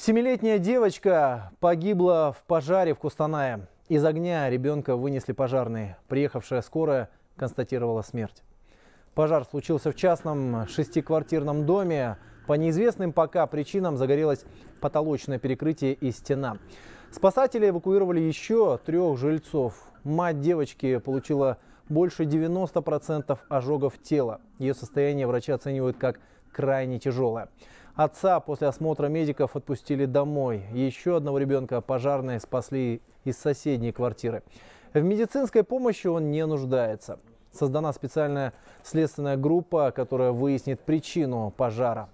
Семилетняя девочка погибла в пожаре в Кустанае. Из огня ребенка вынесли пожарные. Приехавшая скорая констатировала смерть. Пожар случился в частном шестиквартирном доме. По неизвестным пока причинам загорелось потолочное перекрытие и стена. Спасатели эвакуировали еще трех жильцов. Мать девочки получила больше 90% ожогов тела. Ее состояние врачи оценивают как крайне тяжелое. Отца после осмотра медиков отпустили домой. Еще одного ребенка пожарные спасли из соседней квартиры. В медицинской помощи он не нуждается. Создана специальная следственная группа, которая выяснит причину пожара.